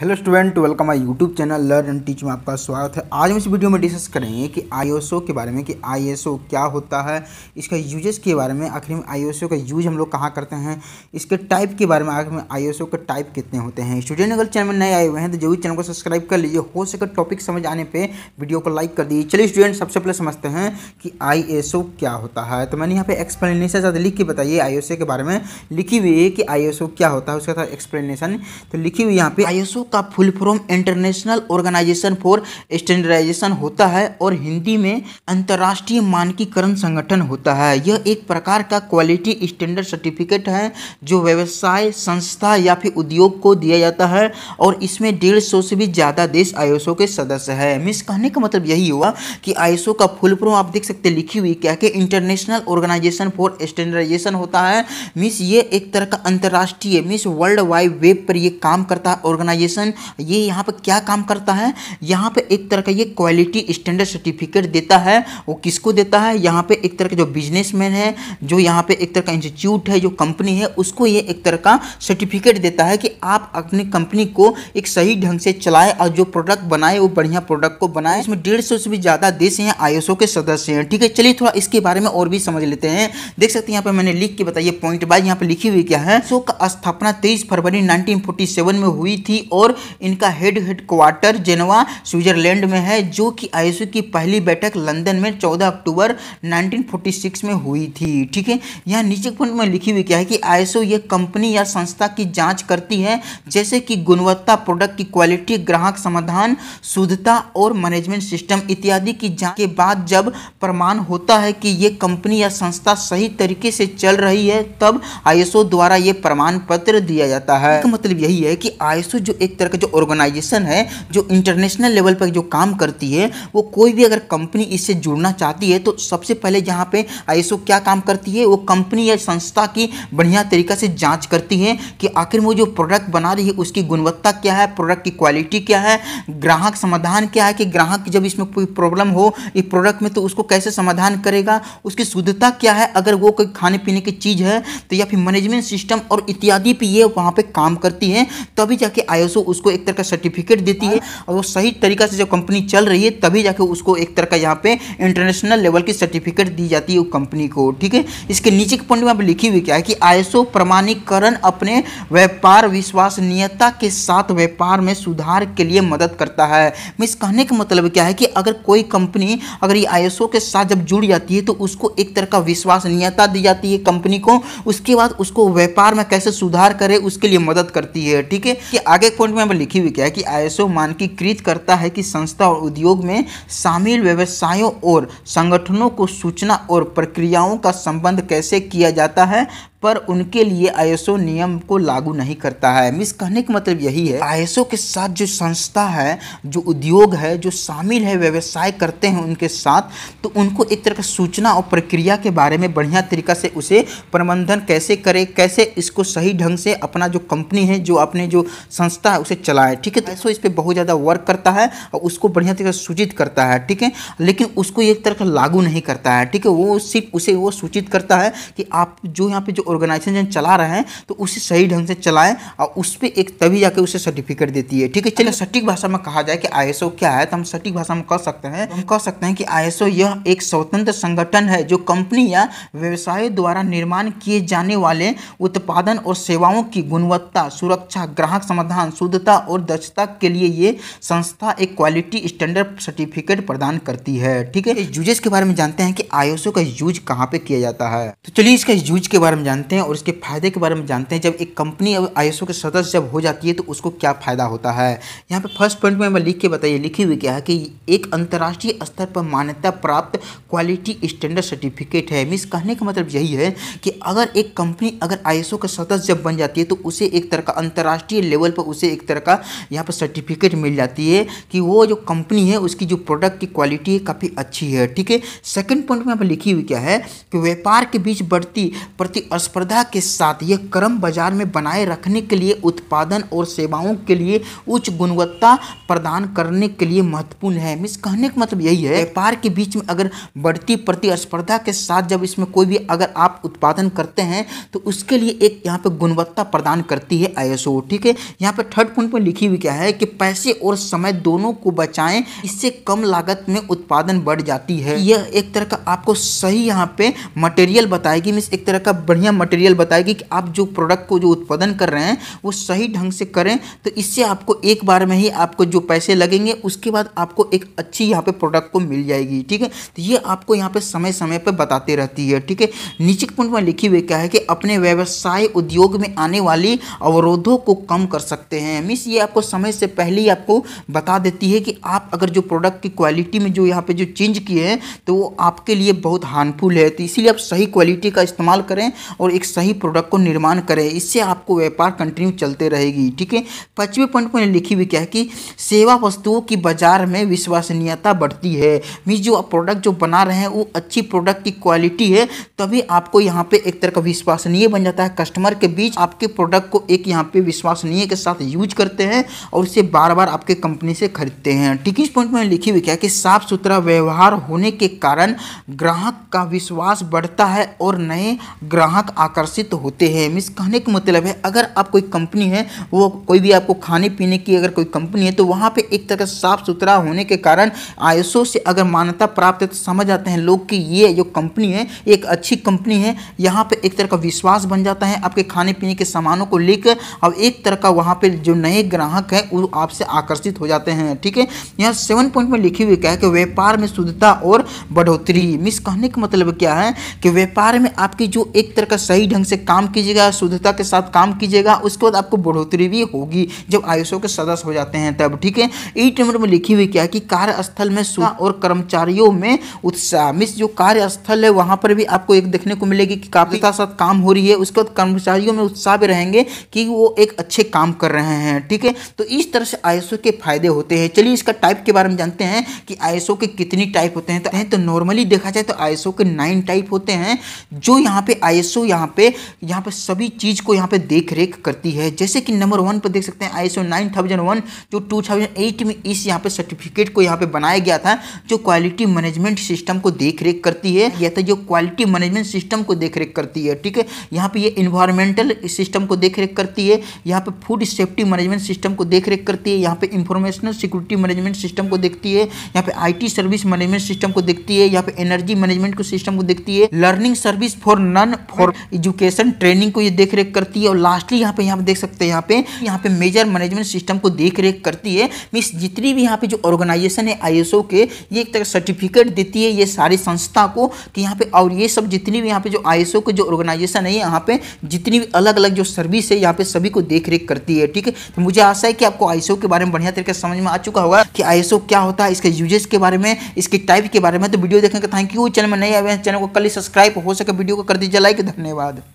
hello student welcome I YouTube channel learn and teach में आपका स्वागत है आज हम इस वीडियो में डिस्कस करेंगे कि आईएसओ के बारे में कि आईएसओ क्या होता है इसका यूजेस के बारे में आखिर में आईएसओ का यूज हम लोग कहाँ करते हैं इसके टाइप के बारे में आखिर में आईएसओ के टाइप कितने होते हैं स्टूडेंट अगर चैनल में नए आए हुए हैं तो जरूर चैनल को सब्सक्राइब कर लीजिए हो सके टॉपिक समझ आने पर वीडियो को लाइक कर दीजिए चलिए स्टूडेंट सबसे पहले समझते हैं कि आई क्या होता है तो मैंने यहाँ पर एक्सप्लेनेशन ज़्यादा लिख के बताइए आई के बारे में लिखी हुई है कि आई क्या होता है उसका था एक्सप्लेनेशन तो लिखी हुई यहाँ पर आई का full form international organisation for standardisation होता है और हिंदी में अंतर्राष्ट्रीय मानकीकरण संगठन होता है यह एक प्रकार का क्वालिटी स्टैंडर्ड सर्टिफिकेट है जो व्यवसाय संस्था या फिर उद्योग को दिया जाता है और इसमें डेढ़ सौ से भी ज़्यादा देश आईएसओ के सदस्य है मिस कहने का मतलब यही हुआ कि आईएसओ का फुल फॉर्म आप देख सकते लिखी हुई क्या कि इंटरनेशनल ऑर्गेनाइजेशन फॉर स्टैंडर्डाइजेशन होता है मिस ये एक तरह का अंतर्राष्ट्रीय मिस वर्ल्ड वाइड वेब पर यह काम करता है ऑर्गेनाइजेशन एसोसिएशन ये यहाँ पर क्या काम करता है यहाँ पर एक तरह का ये क्वालिटी स्टैंडर्ड सर्टिफिकेट देता है वो किसको देता है यहाँ पर एक तरह का जो बिजनेसमैन है जो यहाँ पर एक तरह का इंस्टीट्यूट है जो कंपनी है उसको ये एक तरह का सर्टिफिकेट देता है कि आप अपनी कंपनी को एक सही ढंग से चलाए और जो प्रोडक्ट बनाए वो बढ़िया प्रोडक्ट को बनाए इसमें डेढ़ सौ से भी ज़्यादा देश हैं आई के सदस्य हैं ठीक है चलिए थोड़ा इसके बारे में और भी समझ लेते हैं देख सकते हैं यहाँ पर मैंने लिख के बताइए पॉइंट बाई यहाँ पर लिखी हुई क्या है सो का स्थापना तेईस फरवरी नाइनटीन में हुई थी और और इनका head headquarter Geneva Switzerland में है जो कि आईएसओ की पहली बैठक लंदन में 14 अक्टूबर 1946 में हुई थी ठीक है यहाँ नीचे पॉइंट में लिखी हुई क्या है कि आईएसओ ये कंपनी या संस्था की जांच करती है जैसे कि गुणवत्ता प्रोडक्ट की क्वालिटी ग्राहक समाधान शुद्धता और मैनेजमेंट सिस्टम इत्यादि की जाँच के बाद जब प्रमाण होता है कि ये कंपनी या संस्था सही तरीके से चल रही है तब आईएसओ द्वारा ये प्रमाण पत्र दिया जाता है मतलब यही है कि आईएसओ जो एक एक तरह का जो ऑर्गेनाइजेशन है जो इंटरनेशनल लेवल पर जो काम करती है वो कोई भी अगर कंपनी इससे जुड़ना चाहती है तो सबसे पहले यहाँ पे आईएसओ क्या काम करती है वो कंपनी या संस्था की बढ़िया तरीका से जाँच करती है कि आखिर वो जो प्रोडक्ट बना रही है उसकी गुणवत्ता क्या है प्रोडक्ट की क्वालिटी क्या है ग्राहक समाधान क्या है कि ग्राहक जब इसमें कोई प्रॉब्लम हो इस प्रोडक्ट में तो उसको कैसे समाधान करेगा उसकी शुद्धता क्या है अगर वो कोई खाने पीने की चीज़ है तो या फिर मैनेजमेंट सिस्टम और इत्यादि पे ये वहाँ पे काम करती है तभी जाके आईएसओ उसको एक तरह का सर्टिफिकेट देती है और वो सही तरीका से जब कंपनी चल रही है तभी जाके उसको एक तरह का यहाँ पे इंटरनेशनल लेवल की सर्टिफिकेट दी जाती है कंपनी को ठीक है इसके नीचे के पॉइंट में आप लिखी हुई क्या है कि आईएसओ प्रमाणीकरण अपने व्यापार विश्वसनीयता के साथ व्यापार में सुधार के लिए मदद करता है मीन्स कहने का मतलब क्या है कि अगर कोई कंपनी अगर ये आई के साथ जब जुड़ जाती है तो उसको एक तरह का विश्वसनीयता दी जाती है कंपनी को उसके बाद उसको व्यापार में कैसे सुधार करे उसके लिए मदद करती है ठीक है कि आगे पॉइंट में लिखी हुई क्या है कि आईएसओ मानकीकृत करता है कि संस्था और उद्योग में शामिल व्यवसायों और संगठनों को सूचना और प्रक्रियाओं का संबंध कैसे किया जाता है पर उनके लिए आईएसओ नियम को लागू नहीं करता है मिस कहने का मतलब यही है आईएसओ के साथ जो संस्था है जो उद्योग है जो शामिल है व्यवसाय करते हैं उनके साथ तो उनको एक तरह का सूचना और प्रक्रिया के बारे में बढ़िया तरीका से उसे प्रबंधन कैसे करे कैसे इसको सही ढंग से अपना जो कंपनी है जो अपने जो संस्था है उसे चलाए ठीक है तो आईएसओ इस पर बहुत ज़्यादा वर्क करता है और उसको बढ़िया तरीके से सूचित करता है ठीक है लेकिन उसको एक तरह का लागू नहीं करता है ठीक है वो सिर्फ उसे वो सूचित करता है कि आप जो यहाँ पे जो ऑर्गेनाइजेशन चला रहे हैं तो उसे सही ढंग से चलाएं और उस पर एक तभी जाके उसे सर्टिफिकेट देती है ठीक है चलिए सटीक भाषा में कहा जाए कि आई क्या है तो हम सटीक भाषा में कह सकते हैं तो हम कह सकते हैं कि आई यह एक स्वतंत्र संगठन है जो कंपनी या व्यवसाय द्वारा निर्माण किए जाने वाले उत्पादन और सेवाओं की गुणवत्ता सुरक्षा ग्राहक समाधान शुद्धता और दक्षता के लिए ये संस्था एक क्वालिटी स्टैंडर्ड सर्टिफिकेट प्रदान करती है ठीक है यूजेस के बारे में जानते हैं कि आईओसओ का यूज कहाँ पे किया जाता है तो चलिए इसका यूज के बारे में जानते जानते हैं और इसके फायदे के बारे में जानते हैं जब एक कंपनी अब आई के सदस्य जब हो जाती है तो उसको क्या फ़ायदा होता है यहाँ पे फर्स्ट पॉइंट में लिख के बताइए लिखी हुई क्या है कि एक अंतर्राष्ट्रीय स्तर पर मान्यता प्राप्त क्वालिटी स्टैंडर्ड सर्टिफिकेट है मीन्स कहने का मतलब यही है कि अगर एक कंपनी अगर आई का सदस्य जब बन जाती है तो उसे एक तरह का अंतर्राष्ट्रीय लेवल पर उसे एक तरह का यहाँ पर सर्टिफिकेट मिल जाती है कि वो जो कंपनी है उसकी जो प्रोडक्ट की क्वालिटी है काफ़ी अच्छी है ठीक है सेकेंड पॉइंट में यहाँ पर लिखी हुई क्या है कि व्यापार के बीच बढ़ती प्रति प्रतिस्पर्धा के साथ यह क्रम बाजार में बनाए रखने के लिए उत्पादन और सेवाओं के लिए उच्च गुणवत्ता प्रदान करने के लिए महत्वपूर्ण है मीन्स कहने का मतलब यही है व्यापार के बीच में अगर बढ़ती प्रतिस्पर्धा के साथ जब इसमें कोई भी अगर आप उत्पादन करते हैं तो उसके लिए एक यहाँ पर गुणवत्ता प्रदान करती है आई ठीक है यहाँ पर थर्ड पॉइंट में लिखी हुई क्या है कि पैसे और समय दोनों को बचाएं इससे कम लागत में उत्पादन बढ़ जाती है यह एक तरह का आपको सही यहाँ पे मटेरियल बताएगी मीन्स एक तरह का बढ़िया मटेरियल बताएगी कि आप जो प्रोडक्ट को जो उत्पादन कर रहे हैं वो सही ढंग से करें तो इससे आपको एक बार में ही आपको जो पैसे लगेंगे उसके बाद आपको एक अच्छी यहाँ पे प्रोडक्ट को मिल जाएगी ठीक है तो ये आपको यहाँ पे समय समय पर बताते रहती है ठीक है नीचे के पॉइंट में लिखी हुई क्या है कि अपने व्यवसाय उद्योग में आने वाली अवरोधों को कम कर सकते हैं मीन्स ये आपको समय से पहले ही आपको बता देती है कि आप अगर जो प्रोडक्ट की क्वालिटी में जो यहाँ पे जो चेंज किए हैं तो वो आपके लिए बहुत हार्मफुल है तो इसीलिए आप सही क्वालिटी का इस्तेमाल करें और एक सही प्रोडक्ट को निर्माण करें इससे आपको व्यापार कंटिन्यू चलते रहेगी ठीक है पाँचवें पॉइंट को लिखी हुई क्या है कि सेवा वस्तुओं की बाजार में विश्वसनीयता बढ़ती है मीन जो प्रोडक्ट जो बना रहे हैं वो अच्छी प्रोडक्ट की क्वालिटी है तभी आपको यहाँ पे एक तरह का विश्वसनीय बन जाता है कस्टमर के बीच आपके प्रोडक्ट को एक यहाँ पे विश्वसनीय के साथ यूज करते हैं और उसे बार बार आपके कंपनी से खरीदते हैं ठीक इस पॉइंट में लिखी हुई क्या है कि साफ सुथरा व्यवहार होने के कारण ग्राहक का विश्वास बढ़ता है और नए ग्राहक आकर्षित होते हैं मीन्स कहने का मतलब है अगर आप कोई कंपनी है वो कोई भी आपको खाने पीने की अगर कोई कंपनी है तो वहाँ पे एक तरह साफ़ सुथरा होने के कारण आयसो से अगर मान्यता प्राप्त है तो समझ आते हैं लोग कि ये जो कंपनी है एक अच्छी कंपनी है यहाँ पर एक तरह का विश्वास बन जाता है आपके खाने पीने के सामानों को लेकर और एक तरह का वहाँ पर जो नए ग्राहक हैं वो आपसे आकर्षित हो जाते हैं ठीक है यहाँ सेवन पॉइंट में लिखी हुई क्या है कि व्यापार में शुद्धता और बढ़ोतरी मिस कहने का मतलब क्या है कि व्यापार में आपकी जो एक तरह का सही ढंग से काम कीजिएगा शुद्धता के साथ काम कीजिएगा उसके बाद आपको बढ़ोतरी भी होगी जब आयुषों के सदस्य हो जाते हैं तब ठीक है ईट नंबर में लिखी हुई क्या कि कार्यस्थल में सुधा और कर्मचारियों में उत्साह मिस जो कार्यस्थल है वहाँ पर भी आपको एक देखने को मिलेगी कि काफी साथ काम हो रही है उसके बाद कर्मचारियों में उत्साह भी रहेंगे कि वो एक अच्छे काम कर रहे हैं ठीक है तो इस तरह से आईएसओ के फायदे होते हैं चलिए इसका टाइप के बारे में जानते हैं कि आईएसओ के कितनी टाइप होते हैं तो, नॉर्मली तो देखा जाए तो आईएसओ के नाइन टाइप होते हैं जो यहाँ पे आयसो यहाँ पे यहाँ पे सभी चीज़ को यहाँ पे देख रेख करती है जैसे कि नंबर वन पर देख सकते हैं I S O nine thousand one जो टू थाउजेंड एट में इस यहाँ पे सर्टिफिकेट को यहाँ पे बनाया गया था जो क्वालिटी मैनेजमेंट सिस्टम को देख रेख करती है या तो जो क्वालिटी मैनेजमेंट सिस्टम को देख रेख करती है ठीक है यहाँ पे ये इन्वायरमेंटल सिस्टम को देख रेख करती है यहाँ पे फूड सेफ्टी मैनेजमेंट सिस्टम को देख रेख करती है यहाँ पे इंफॉर्मेशनल सिक्योरिटी मैनेजमेंट सिस्टम को देखती है यहाँ पे आई सर्विस मैनेजमेंट सिस्टम को देखती है यहाँ पे एनर्जी मैनेजमेंट को सिस्टम को देखती है learning service for none for education training को ये देख रेख करती है और लास्टली यहाँ पे यहाँ पे देख सकते हैं यहाँ पे यहाँ पे मेजर मैनेजमेंट सिस्टम को देख रेख करती है मीन्स जितनी भी यहाँ पे जो ऑर्गेनाइजेशन है आई के ये एक तरह सर्टिफिकेट देती है ये सारी संस्था को कि यहाँ पे और ये सब जितनी भी यहाँ पे जो आई के जो ऑर्गेनाइजेशन है यहाँ पे जितनी भी अलग अलग जो सर्विस है यहाँ पे सभी को देख रेख करती है ठीक है तो मुझे आशा है कि आपको आई के बारे में बढ़िया तरीके से समझ में आ चुका होगा कि आई क्या होता है इसके यूजेस के बारे में इसके टाइप के बारे में तो वीडियो देखने का थैंक यू चैनल में नहीं आए चैनल को कल सब्सक्राइब हो सके वीडियो को कर दीजिए लाइक धन्यवाद धन्यवाद